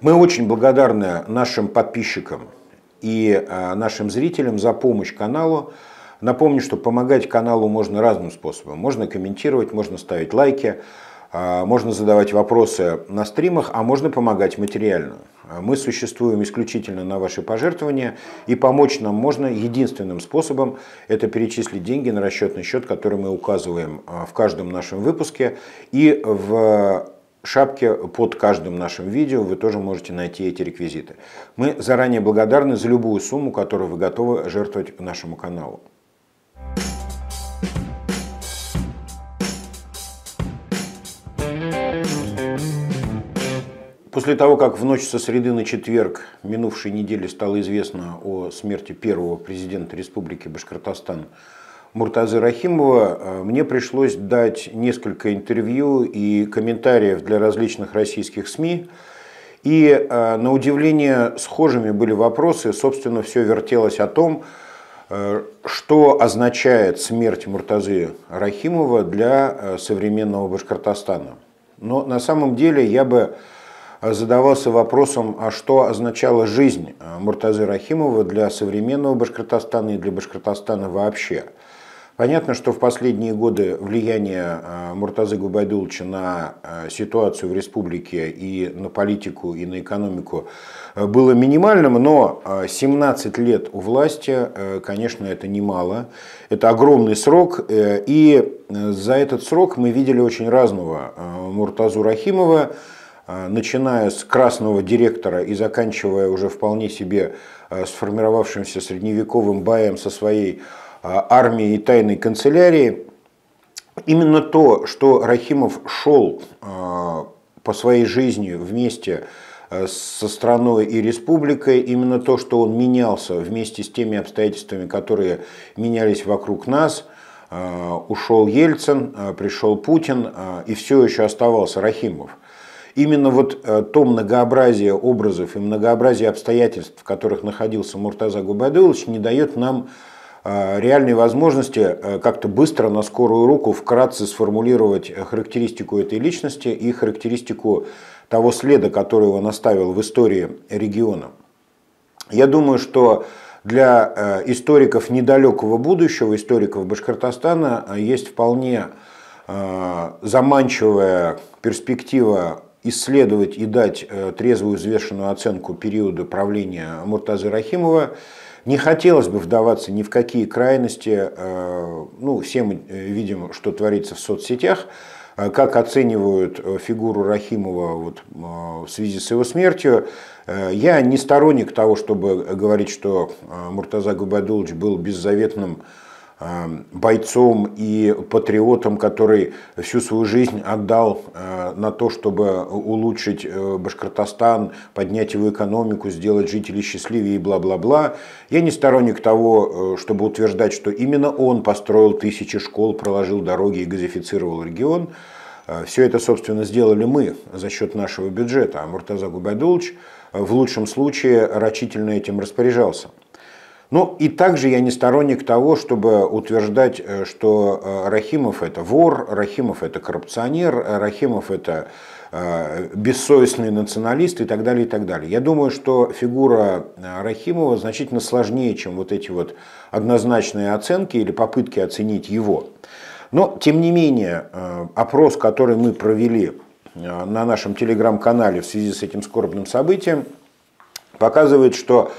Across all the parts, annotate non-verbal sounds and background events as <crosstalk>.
Мы очень благодарны нашим подписчикам и а, нашим зрителям за помощь каналу. Напомню, что помогать каналу можно разным способом. Можно комментировать, можно ставить лайки. А, можно задавать вопросы на стримах, а можно помогать материально. А, мы существуем исключительно на ваши пожертвования, и помочь нам можно единственным способом – это перечислить деньги на расчетный счет, который мы указываем а, в каждом нашем выпуске и в шапке под каждым нашим видео вы тоже можете найти эти реквизиты. Мы заранее благодарны за любую сумму, которую вы готовы жертвовать нашему каналу. После того, как в ночь со среды на четверг минувшей недели стало известно о смерти первого президента Республики Башкортостан Муртазы Рахимова, э, мне пришлось дать несколько интервью и комментариев для различных российских СМИ. И, э, на удивление, схожими были вопросы. Собственно, все вертелось о том, э, что означает смерть Муртазы Рахимова для современного Башкортостана. Но на самом деле я бы Э, задавался вопросом, а что означала жизнь э, Муртазы Рахимова для современного Башкортостана и для Башкортостана вообще. Понятно, что в последние годы влияние э, Муртазы Губайдуловича на ситуацию в республике и на политику, и на экономику было минимальным, но 17 лет у власти, конечно, это немало. Это огромный срок, и за этот срок мы видели очень разного Муртазу Рахимова, а, начиная с красного директора и заканчивая уже вполне себе а, сформировавшимся средневековым баем со своей а, армией и тайной канцелярией именно то, что Рахимов шел по своей жизни вместе со страной и республикой, именно то, что он менялся вместе с теми обстоятельствами, которые менялись вокруг нас, ушел Ельцин, пришел Путин и все еще оставался Рахимов – именно вот э, то многообразие образов и многообразие обстоятельств, в которых находился Муртаза Губайдулович, не дает нам э, реальной возможности э, как-то быстро, на скорую руку, вкратце сформулировать характеристику этой личности и характеристику того следа, который он оставил в истории региона. Я думаю, что для историков недалекого будущего, историков Башкортостана, есть вполне заманчивая перспектива исследовать и дать э, трезвую взвешенную оценку периода правления Муртазы Рахимова. Не хотелось бы вдаваться ни в какие крайности. Э, ну, все мы э, видим, что творится в соцсетях, как оценивают фигуру Рахимова вот, в связи с его смертью. Я не сторонник того, чтобы говорить, что Муртаза Губайдулович был беззаветным Эм, бойцом и патриотом, который всю свою жизнь отдал э, на то, чтобы улучшить э, Башкортостан, поднять его экономику, сделать жителей счастливее и бла-бла-бла. Я не сторонник того, э, чтобы утверждать, что именно он построил тысячи школ, проложил дороги и газифицировал регион. Все это, собственно, сделали мы за счет нашего бюджета, а Муртаза Губайдулович в лучшем случае рачительно этим распоряжался. Ну и также я не сторонник того, чтобы утверждать, э, что э, Рахимов это вор, Рахимов это коррупционер, э, Рахимов это бессовестный националист и так далее, и так далее. Я думаю, что фигура Рахимова значительно сложнее, чем вот эти вот однозначные оценки или попытки оценить его. Но, тем не менее, опрос, который мы провели на нашем телеграм-канале в связи с этим скорбным событием, показывает, что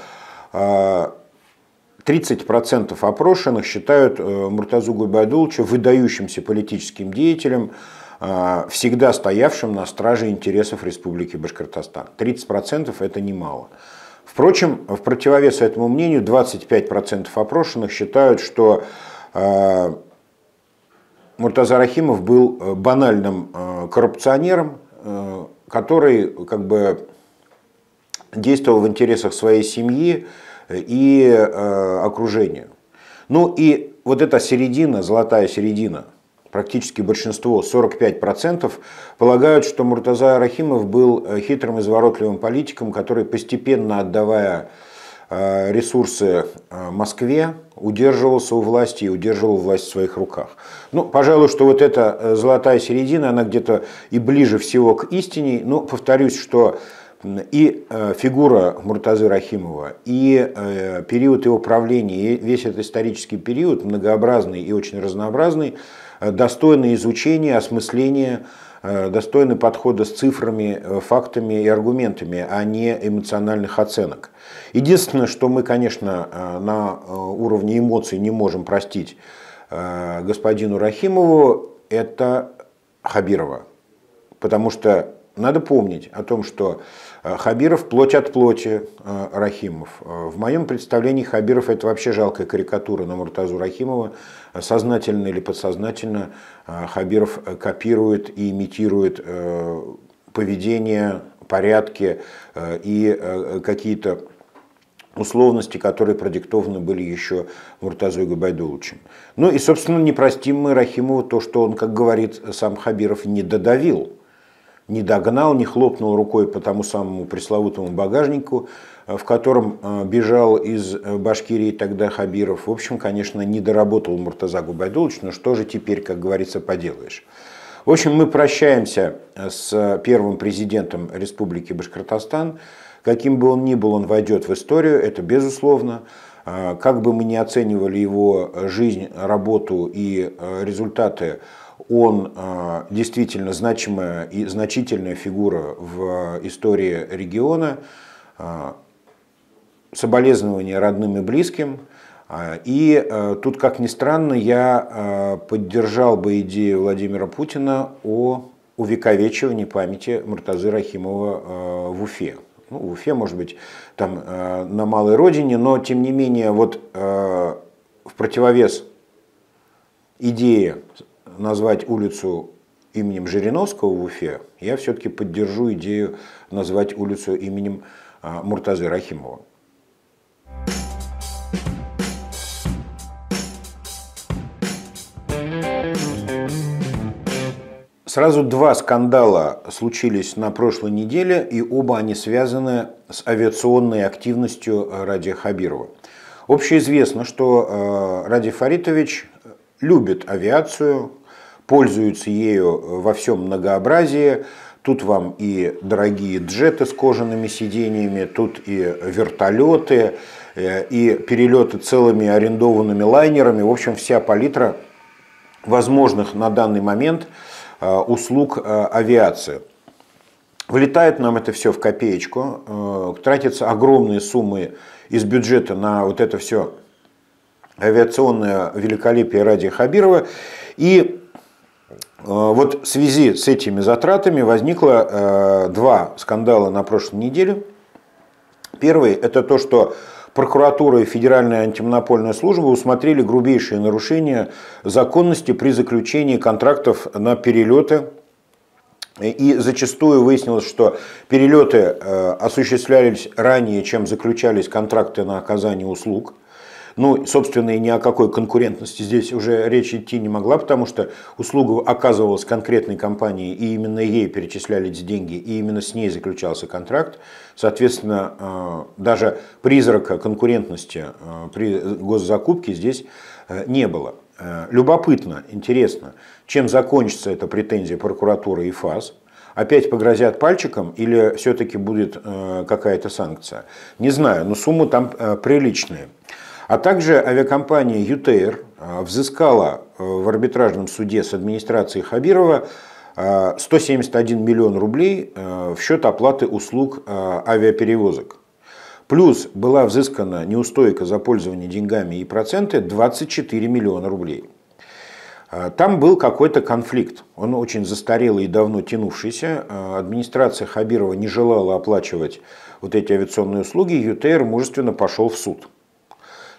30% опрошенных считают э, Муртазу Губайдуловича выдающимся политическим деятелем, э, всегда стоявшим на страже интересов Республики Башкортостан. 30% это немало. Впрочем, в противовес этому мнению 25% опрошенных считают, что э, Муртаза Рахимов был банальным коррупционером, который как бы действовал в интересах своей семьи, и э, окружению. Ну и вот эта середина, золотая середина, практически большинство, 45%, полагают, что Муртаза Рахимов был э, хитрым, изворотливым политиком, который постепенно отдавая э, ресурсы э, Москве, удерживался у власти и удерживал власть в своих руках. Ну, пожалуй, что вот эта золотая середина, она где-то и ближе всего к истине. Но ну, повторюсь, что и э, фигура Муртазы Рахимова, и э, период его правления, и весь этот исторический период, многообразный и очень разнообразный, э, достойны изучения, осмысления, достойны подхода с цифрами, фактами и аргументами, а не эмоциональных оценок. Единственное, что мы, конечно, на уровне эмоций не можем простить господину Рахимову, это Хабирова. Потому что надо помнить о том, что э, Хабиров плоть от плоти э, Рахимов. Э, в моем представлении Хабиров это вообще жалкая карикатура на Муртазу Рахимова. Сознательно или подсознательно Хабиров копирует и имитирует поведение, порядки и какие-то условности, которые продиктованы были еще Муртазой Габайдуловичем. Ну и, собственно, непростим мы Рахимову то, что он, как говорит сам Хабиров, не додавил не догнал, не хлопнул рукой по тому самому пресловутому багажнику, э, в котором э, бежал из э, Башкирии тогда Хабиров. В общем, конечно, не доработал Муртаза Губайдулович, но что же теперь, как говорится, поделаешь. В общем, мы прощаемся с первым президентом Республики Башкортостан. Каким бы он ни был, он войдет в историю, это безусловно. Как бы мы ни оценивали его жизнь, работу и результаты, он э, действительно значимая и значительная фигура в истории региона. Э, соболезнования родным и близким. Э, и тут, как ни странно, я поддержал бы идею Владимира Путина о увековечивании памяти Муртазы Рахимова в Уфе. Ну, в Уфе, может быть, там на малой родине, но тем не менее, вот в противовес идее назвать улицу именем Жириновского в Уфе, я все-таки поддержу идею назвать улицу именем а, Муртазы Рахимова. Сразу два скандала случились на прошлой неделе, и оба они связаны с авиационной активностью э, Ради Хабирова. Общеизвестно, что э, Ради Фаритович любят авиацию, пользуются ею во всем многообразии. Тут вам и дорогие джеты с кожаными сидениями, тут и вертолеты, э, и перелеты целыми арендованными лайнерами. В общем, вся палитра возможных на данный момент э, услуг э, авиации. Влетает нам это все в копеечку, тратятся огромные суммы из бюджета на вот это все авиационное великолепие ради Хабирова. И э, вот в связи с этими затратами возникло э, два скандала на прошлой неделе. Первый – это то, что прокуратура и Федеральная антимонопольная служба усмотрели грубейшие нарушения законности при заключении контрактов на перелеты и зачастую выяснилось, что перелеты э, осуществлялись ранее, чем заключались контракты на оказание услуг – ну, собственно, и ни о какой конкурентности здесь уже речь идти не могла, потому что услуга оказывалась конкретной компании, и именно ей перечислялись деньги, и именно с ней заключался контракт. Соответственно, э, даже призрака конкурентности э, при госзакупке здесь э, не было. Любопытно, интересно, чем закончится эта претензия прокуратуры и ФАС, опять погрозят пальчиком или все-таки будет какая-то санкция. Не знаю, но суммы там приличные. А также авиакомпания «ЮТР» э, взыскала э, в арбитражном суде с администрации Хабирова 171 э, миллион рублей в счет оплаты услуг авиаперевозок. Плюс была взыскана неустойка за пользование деньгами и проценты 24 миллиона рублей. Там был какой-то конфликт. Он очень застарелый и давно тянувшийся. Администрация Хабирова не желала оплачивать вот эти авиационные услуги. ЮТР мужественно пошел в суд.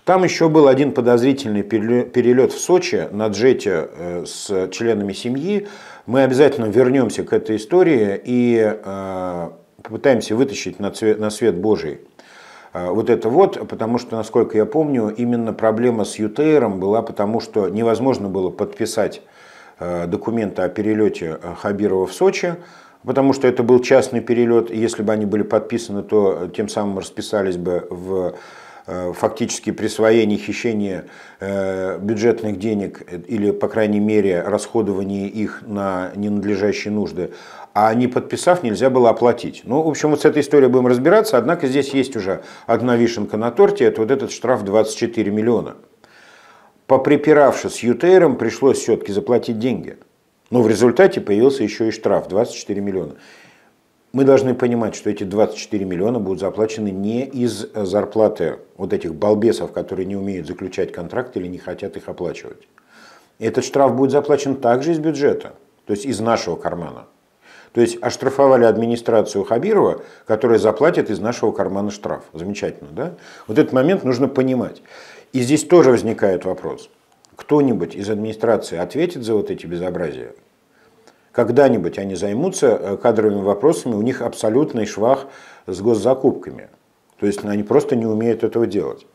Там еще был один подозрительный перелет в Сочи на джете э, с членами семьи. Мы обязательно вернемся к этой истории и э, попытаемся вытащить на, свет Божий э, вот это вот, потому что, насколько я помню, именно проблема с ЮТРом была потому, что невозможно было подписать документы о перелете Хабирова в Сочи, потому что это был частный перелет, и если бы они были подписаны, то тем самым расписались бы в Э, фактически присвоение, хищение э, бюджетных денег или, по крайней мере, расходование их на ненадлежащие нужды, а не подписав, нельзя было оплатить. Ну, в общем, вот с этой историей будем разбираться, однако здесь есть уже одна вишенка на торте, это вот этот штраф 24 миллиона. Поприпиравшись с ЮТРом, пришлось все-таки заплатить деньги. Но в результате появился еще и штраф 24 миллиона мы должны понимать, что эти 24 миллиона будут заплачены не из э, зарплаты вот этих балбесов, которые не умеют заключать контракты или не хотят их оплачивать. Этот штраф будет заплачен также из бюджета, то есть из нашего кармана. То есть оштрафовали администрацию Хабирова, которая заплатит из нашего кармана штраф. Замечательно, да? Вот этот момент нужно понимать. И здесь тоже возникает вопрос. Кто-нибудь из администрации ответит за вот эти безобразия? когда-нибудь они займутся э, кадровыми вопросами, у них абсолютный швах с госзакупками. То есть они просто не умеют этого делать.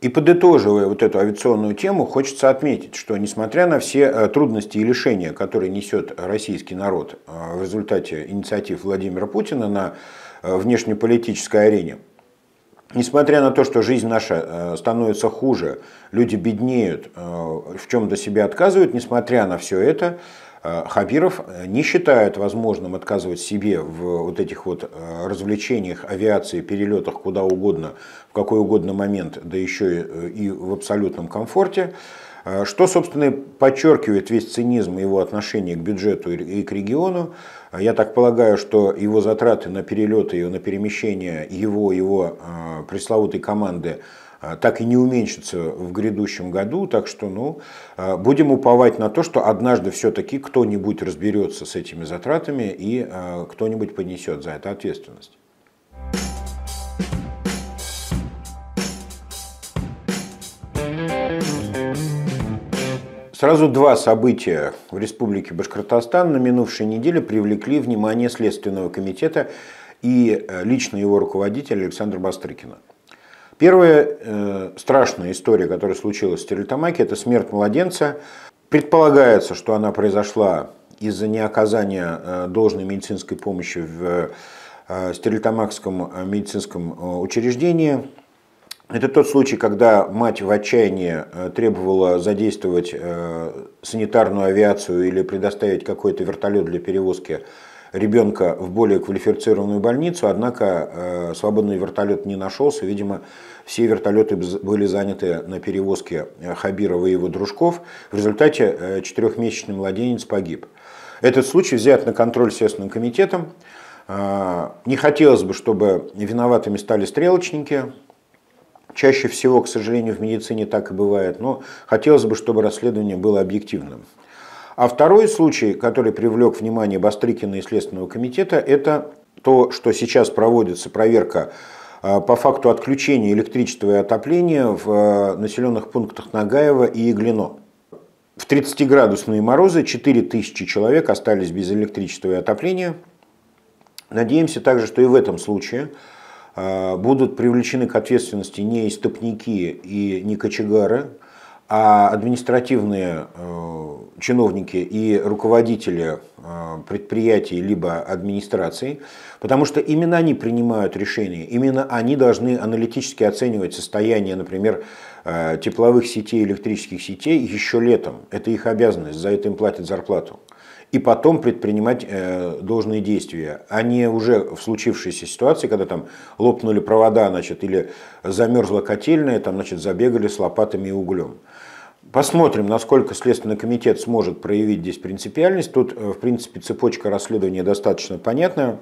И подытоживая вот эту авиационную тему, хочется отметить, что несмотря на все э, трудности и лишения, которые несет российский народ э, в результате инициатив Владимира Путина на внешнеполитической арене, несмотря на то, что жизнь наша становится хуже, люди беднеют, в чем-то себя отказывают, несмотря на все это, Э, Хабиров э, не считает возможным отказывать себе в вот этих вот э, развлечениях, авиации, перелетах куда угодно, в какой угодно момент, да еще и в абсолютном комфорте. Что, собственно, подчеркивает весь цинизм его отношения к бюджету и к региону. А я так полагаю, что его затраты на перелеты и на перемещение его, его а, пресловутой команды а, так и не уменьшится в грядущем году. Так что ну, будем уповать на то, что однажды все-таки кто-нибудь разберется с этими затратами и кто-нибудь понесет за это ответственность. Сразу два события в Республике Башкортостан на минувшей неделе привлекли внимание Следственного комитета и э, лично его руководителя Александра Бастрыкина. Первая э, страшная история, которая случилась в Стерлитамаке, это смерть младенца. Предполагается, что она произошла из-за неоказания э, должной медицинской помощи в э, Стерлитамакском э, медицинском э, учреждении. Это тот случай, когда мать в отчаянии э, требовала задействовать э, санитарную авиацию или предоставить какой-то вертолет для перевозки ребенка в более квалифицированную больницу, однако э, свободный вертолет не нашелся. Видимо, все вертолеты были заняты на перевозке Хабирова и его дружков. В результате четырехмесячный младенец погиб. Этот случай взят на контроль Следственным комитетом. Не хотелось бы, чтобы виноватыми стали стрелочники, чаще всего, к сожалению, в медицине так и бывает, но хотелось бы, чтобы расследование было объективным. А второй случай, который привлек внимание Бастрыкина и Следственного комитета, это то, что сейчас проводится проверка а, по факту отключения электричества и отопления в а, населенных пунктах Нагаева и Иглино. В 30-градусные морозы 4000 человек остались без электричества и отопления. Надеемся также, что и в этом случае – а, будут привлечены к ответственности не истопники и не кочегары, а административные э, чиновники и руководители э, предприятий либо администрации, потому что именно они принимают решения, именно они должны аналитически оценивать состояние, например, э, тепловых сетей, электрических сетей еще летом. Это их обязанность, за это им платят зарплату и потом предпринимать э, должные действия, а не уже в случившейся ситуации, когда там лопнули провода, значит, или замерзла котельная, там, значит, забегали с лопатами и углем. Посмотрим, насколько Следственный комитет сможет проявить здесь принципиальность. Тут, э, в принципе, цепочка расследования достаточно понятная.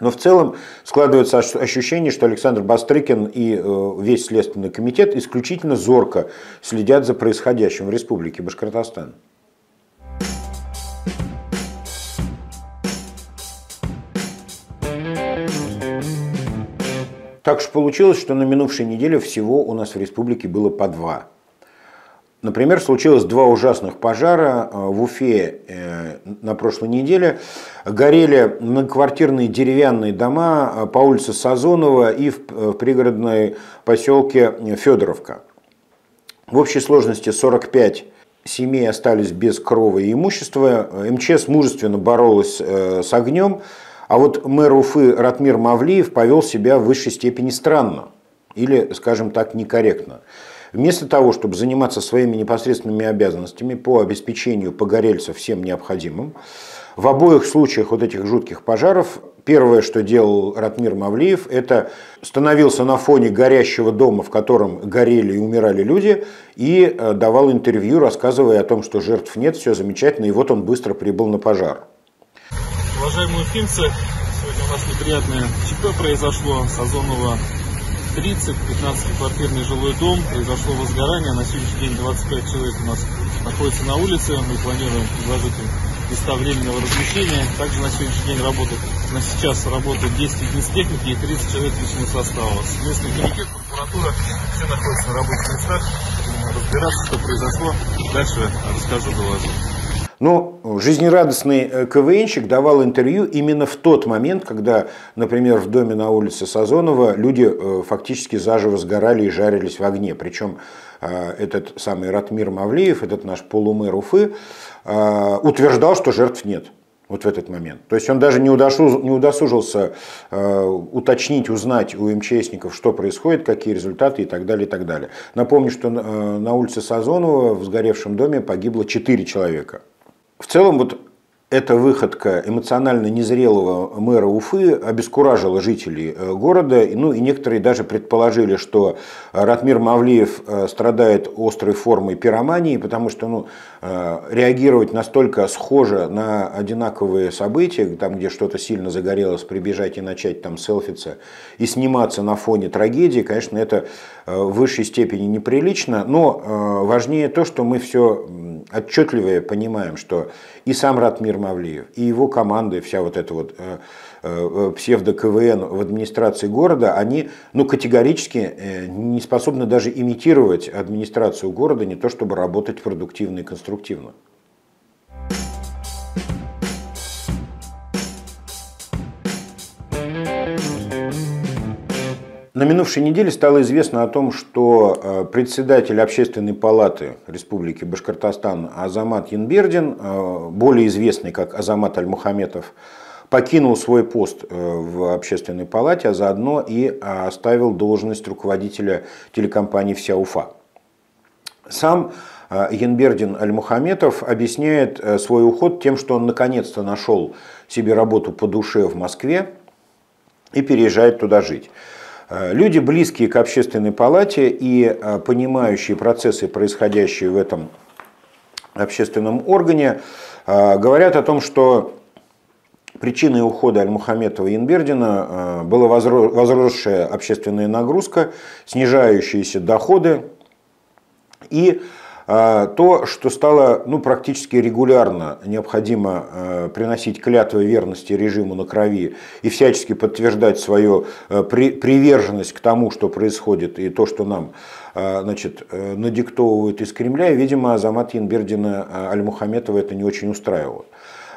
Но в целом складывается ощущение, что Александр Бастрыкин и э, весь Следственный комитет исключительно зорко следят за происходящим в Республике Башкортостан. Так же получилось, что на минувшей неделе всего у нас в республике было по два. Например, случилось два ужасных пожара э, в Уфе э, на прошлой неделе. Горели многоквартирные деревянные дома э, по улице Сазонова и в пригородной поселке Федоровка. В общей сложности 45 семей остались без крова и имущества. МЧС мужественно боролась с огнем. А вот мэр Уфы Ратмир Мавлиев повел себя в высшей степени странно или, скажем так, некорректно. Вместо того, чтобы заниматься своими непосредственными обязанностями по обеспечению погорельцев всем необходимым, в обоих случаях вот этих жутких пожаров первое, что делал Ратмир Мавлиев, это становился на фоне горящего дома, в котором горели и умирали люди, и э, давал интервью, рассказывая о том, что жертв нет, все замечательно, и вот он быстро прибыл на пожар уважаемые финцы, сегодня у нас неприятное ЧП произошло. с Сазонова 30, 15-квартирный жилой дом. Произошло возгорание. На сегодняшний день 25 человек у нас находится на улице. Мы планируем предложить им места временного размещения. Также на сегодняшний день работают, на сейчас работают 10 единиц техники и 30 человек личного состава. Местный комитет, прокуратура, все находятся на рабочих местах. Разбираться, что произошло. Дальше расскажу, доложу. Но ну, жизнерадостный э, КВНщик давал интервью именно в тот момент, когда, например, в доме на улице Сазонова люди э, фактически заживо сгорали и жарились в огне. Причем э, этот самый Ратмир Мавлеев, этот наш полумэр Уфы, утверждал, что жертв нет вот в этот момент. То есть он даже не, удошу, не удосужился э, уточнить, узнать у МЧСников, что происходит, какие результаты и так далее, и так далее. Напомню, что э, на улице Сазонова в сгоревшем доме погибло 4 человека в целом вот эта выходка эмоционально незрелого мэра Уфы обескуражила жителей э, города. Ну и некоторые даже предположили, что Ратмир Мавлиев э, страдает острой формой пиромании, потому что ну, э, реагировать настолько схоже на одинаковые события, там где что-то сильно загорелось, прибежать и начать там селфиться и сниматься на фоне трагедии, конечно, это в высшей степени неприлично. Но важнее то, что мы все отчетливее понимаем, что и сам Ратмир Мавлиев и его команда, и вся вот эта вот э, э, э, псевдо-КВН в администрации города, они ну, категорически не способны даже имитировать администрацию города, не то чтобы работать продуктивно и конструктивно. На минувшей неделе стало известно о том, что э, председатель Общественной палаты Республики Башкортостан Азамат Янбердин, э, более известный как Азамат Альмухаметов, покинул свой пост э, в Общественной палате, а заодно и оставил должность руководителя телекомпании «Вся Уфа». Сам Янбердин Альмухаметов объясняет свой уход тем, что он наконец-то нашел себе работу по душе в Москве и переезжает туда жить. Э, люди, близкие к общественной палате и э, понимающие процессы, происходящие в этом общественном органе, э, говорят о том, что причиной ухода Аль-Мухаметова и Инбердина была возросшая общественная нагрузка, снижающиеся доходы и а, то, что стало ну, практически регулярно необходимо э, приносить клятвы верности режиму на крови и всячески подтверждать свою э, приверженность к тому, что происходит и то, что нам э, значит, надиктовывают из Кремля, и, видимо, Азамат Янбердина Альмухаметова это не очень устраивало.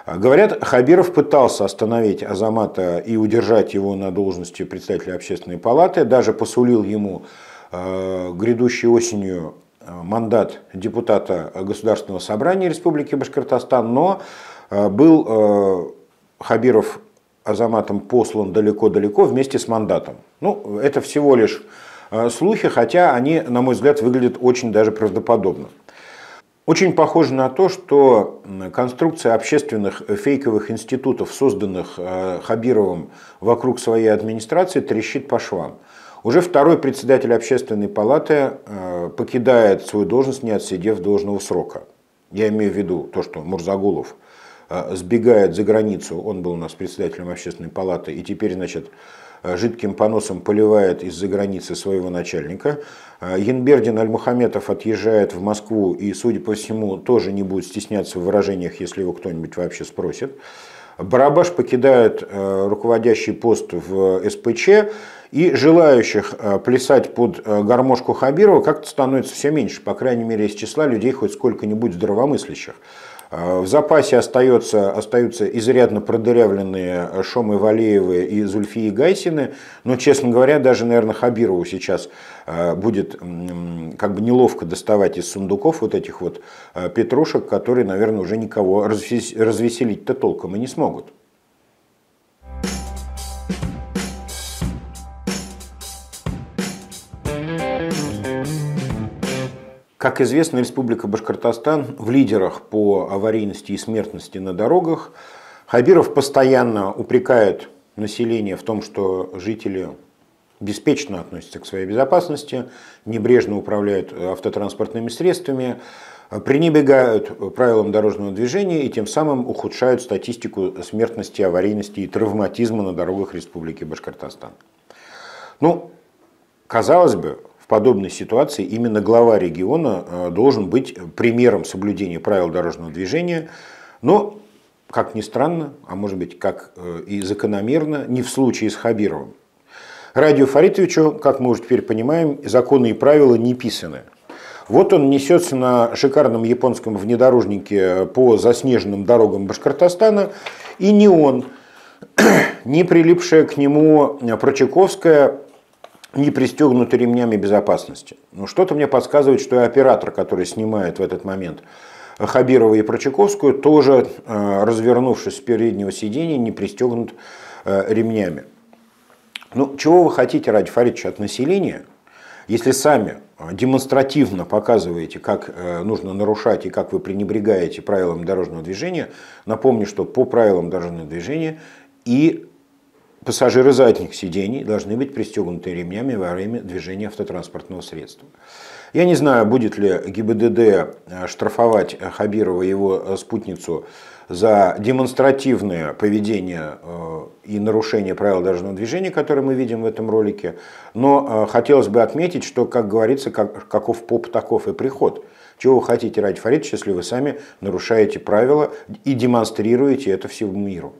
А, говорят, Хабиров пытался остановить Азамата и удержать его на должности председателя общественной палаты, даже посулил ему грядущей осенью Э, мандат депутата Государственного собрания Республики Башкортостан, но э, был э, Хабиров Азаматом послан далеко-далеко вместе с мандатом. Ну, это всего лишь слухи, хотя они, на мой взгляд, выглядят очень даже правдоподобно. Очень похоже на то, что конструкция общественных фейковых институтов, созданных Хабировым вокруг своей администрации, трещит по швам. Уже второй председатель общественной палаты э, покидает свою должность, не отсидев должного срока. Я имею в виду то, что Мурзагулов э, сбегает за границу, он был у нас председателем общественной палаты, и теперь, значит, э, жидким поносом поливает из-за границы своего начальника. Янбердин Альмухаметов отъезжает в Москву и, судя по всему, тоже не будет стесняться в выражениях, если его кто-нибудь вообще спросит. Барабаш покидает э, руководящий пост в СПЧ, и желающих э, плясать под э, гармошку Хабирова как-то становится все меньше, по крайней мере, из числа людей хоть сколько-нибудь здравомыслящих. А, в запасе остается, остаются изрядно продырявленные Шомы Валеевы и Зульфии Гайсины. Но, честно говоря, даже, наверное, Хабирову сейчас а, будет как бы неловко доставать из сундуков вот этих вот а, петрушек, которые, наверное, уже никого развеселить-то толком и не смогут. Как известно, Республика Башкортостан в лидерах по аварийности и смертности на дорогах. Хабиров постоянно упрекает население в том, что жители беспечно относятся к своей безопасности, небрежно управляют э, автотранспортными средствами, э, пренебрегают правилам дорожного движения и тем самым ухудшают статистику смертности, аварийности и травматизма на дорогах Республики Башкортостан. Ну, казалось бы, подобной ситуации именно глава региона э, должен быть примером соблюдения правил дорожного движения, но, как ни странно, а может быть, как э, и закономерно, не в случае с Хабировым. Радио Фаритовичу, как мы уже теперь понимаем, законы и правила не писаны. Вот он несется на шикарном японском внедорожнике э, по заснеженным дорогам Башкортостана, и не он, <clears throat> не прилипшая к нему Прочаковская не пристегнуты ремнями безопасности. Но что-то мне подсказывает, что и оператор, который снимает в этот момент Хабирова и Прочаковскую, тоже, э, развернувшись с переднего сидения, не пристегнут э, ремнями. Ну, чего вы хотите, Ради Фаридович, от населения, если сами э, демонстративно показываете, как нужно нарушать и как вы пренебрегаете правилам дорожного движения. Напомню, что по правилам дорожного движения и Пассажиры задних сидений должны быть пристегнуты ремнями во время движения автотранспортного средства. Я не знаю, будет ли ГИБДД э, штрафовать э, Хабирова и его э, спутницу за демонстративное поведение и нарушение правил дорожного движения, которые мы видим в этом ролике. Но хотелось бы отметить, что, как говорится, каков поп, таков и приход. Чего вы хотите, Ради Фаридович, если вы сами нарушаете правила и демонстрируете это всему миру?